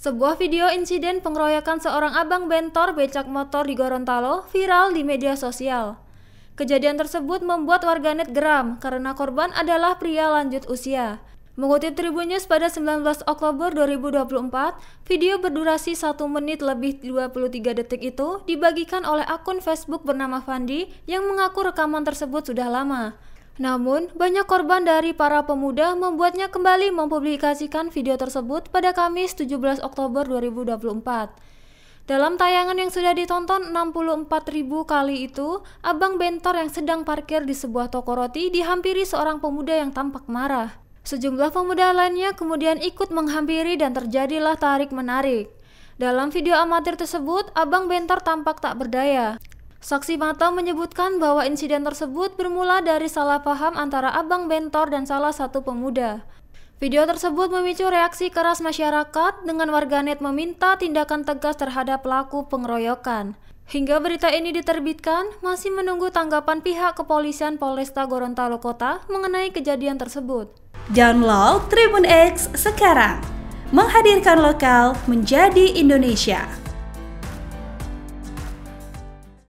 Sebuah video insiden pengeroyokan seorang abang bentor becak motor di Gorontalo viral di media sosial. Kejadian tersebut membuat warganet geram karena korban adalah pria lanjut usia. Mengutip Tribun News pada 19 Oktober 2024, video berdurasi 1 menit lebih 23 detik itu dibagikan oleh akun Facebook bernama Fandi yang mengaku rekaman tersebut sudah lama. Namun, banyak korban dari para pemuda membuatnya kembali mempublikasikan video tersebut pada Kamis 17 Oktober 2024. Dalam tayangan yang sudah ditonton 64.000 kali itu, Abang Bentor yang sedang parkir di sebuah toko roti dihampiri seorang pemuda yang tampak marah. Sejumlah pemuda lainnya kemudian ikut menghampiri dan terjadilah tarik-menarik. Dalam video amatir tersebut, Abang Bentor tampak tak berdaya. Saksi mata menyebutkan bahwa insiden tersebut bermula dari salah paham antara abang bentor dan salah satu pemuda. Video tersebut memicu reaksi keras masyarakat dengan warganet meminta tindakan tegas terhadap pelaku pengeroyokan. Hingga berita ini diterbitkan, masih menunggu tanggapan pihak kepolisian Polresta Gorontalo Kota mengenai kejadian tersebut. Download Tribun X sekarang, menghadirkan lokal menjadi Indonesia.